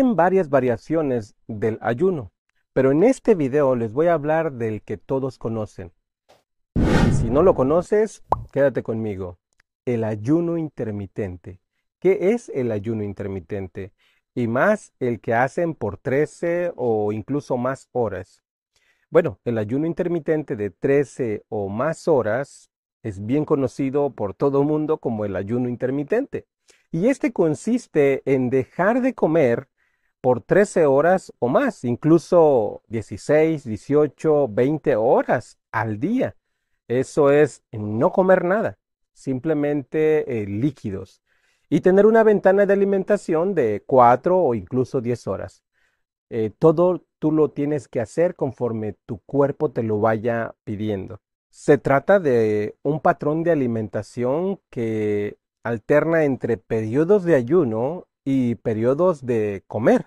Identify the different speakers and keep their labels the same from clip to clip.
Speaker 1: varias variaciones del ayuno, pero en este video les voy a hablar del que todos conocen. si no lo conoces, quédate conmigo. El ayuno intermitente. ¿Qué es el ayuno intermitente? Y más el que hacen por 13 o incluso más horas. Bueno, el ayuno intermitente de 13 o más horas es bien conocido por todo el mundo como el ayuno intermitente. Y este consiste en dejar de comer por 13 horas o más, incluso 16, 18, 20 horas al día. Eso es no comer nada, simplemente eh, líquidos. Y tener una ventana de alimentación de 4 o incluso 10 horas. Eh, todo tú lo tienes que hacer conforme tu cuerpo te lo vaya pidiendo. Se trata de un patrón de alimentación que alterna entre periodos de ayuno y periodos de comer.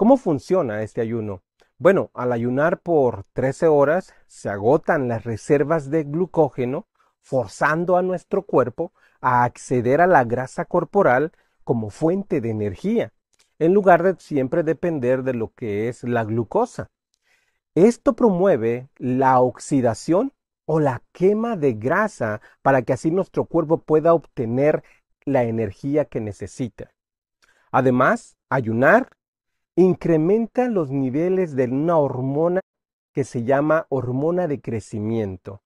Speaker 1: ¿Cómo funciona este ayuno? Bueno, al ayunar por 13 horas se agotan las reservas de glucógeno, forzando a nuestro cuerpo a acceder a la grasa corporal como fuente de energía, en lugar de siempre depender de lo que es la glucosa. Esto promueve la oxidación o la quema de grasa para que así nuestro cuerpo pueda obtener la energía que necesita. Además, ayunar incrementa los niveles de una hormona que se llama hormona de crecimiento,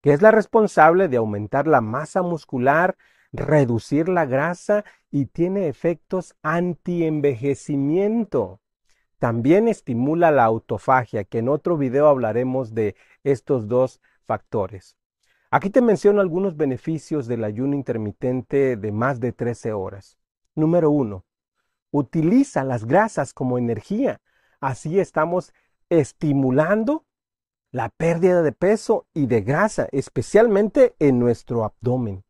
Speaker 1: que es la responsable de aumentar la masa muscular, reducir la grasa y tiene efectos antienvejecimiento. También estimula la autofagia, que en otro video hablaremos de estos dos factores. Aquí te menciono algunos beneficios del ayuno intermitente de más de 13 horas. Número 1 utiliza las grasas como energía. Así estamos estimulando la pérdida de peso y de grasa, especialmente en nuestro abdomen.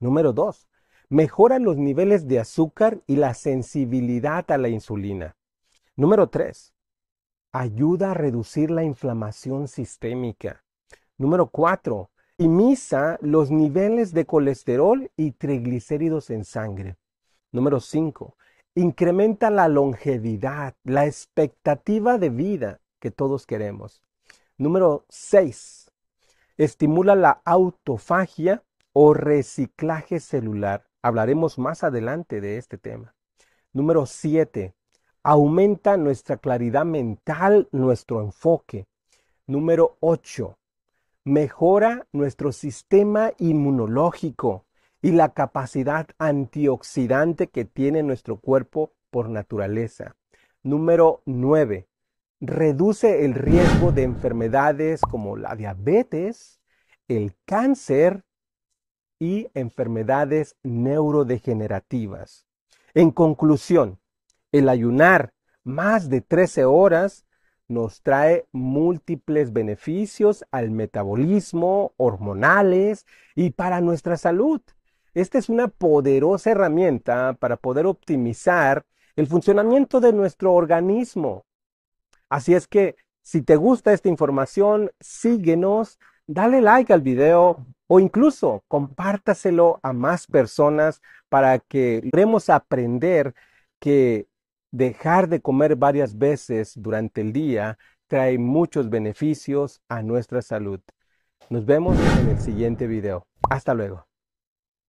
Speaker 1: Número 2. Mejora los niveles de azúcar y la sensibilidad a la insulina. Número 3. Ayuda a reducir la inflamación sistémica. Número 4. Optimiza los niveles de colesterol y triglicéridos en sangre. Número 5 incrementa la longevidad, la expectativa de vida que todos queremos. Número 6. Estimula la autofagia o reciclaje celular. Hablaremos más adelante de este tema. Número 7. Aumenta nuestra claridad mental, nuestro enfoque. Número 8. Mejora nuestro sistema inmunológico y la capacidad antioxidante que tiene nuestro cuerpo por naturaleza. Número 9. Reduce el riesgo de enfermedades como la diabetes, el cáncer y enfermedades neurodegenerativas. En conclusión, el ayunar más de 13 horas nos trae múltiples beneficios al metabolismo, hormonales y para nuestra salud. Esta es una poderosa herramienta para poder optimizar el funcionamiento de nuestro organismo. Así es que si te gusta esta información, síguenos, dale like al video o incluso compártaselo a más personas para que logremos aprender que dejar de comer varias veces durante el día trae muchos beneficios a nuestra salud. Nos vemos en el siguiente video. Hasta luego.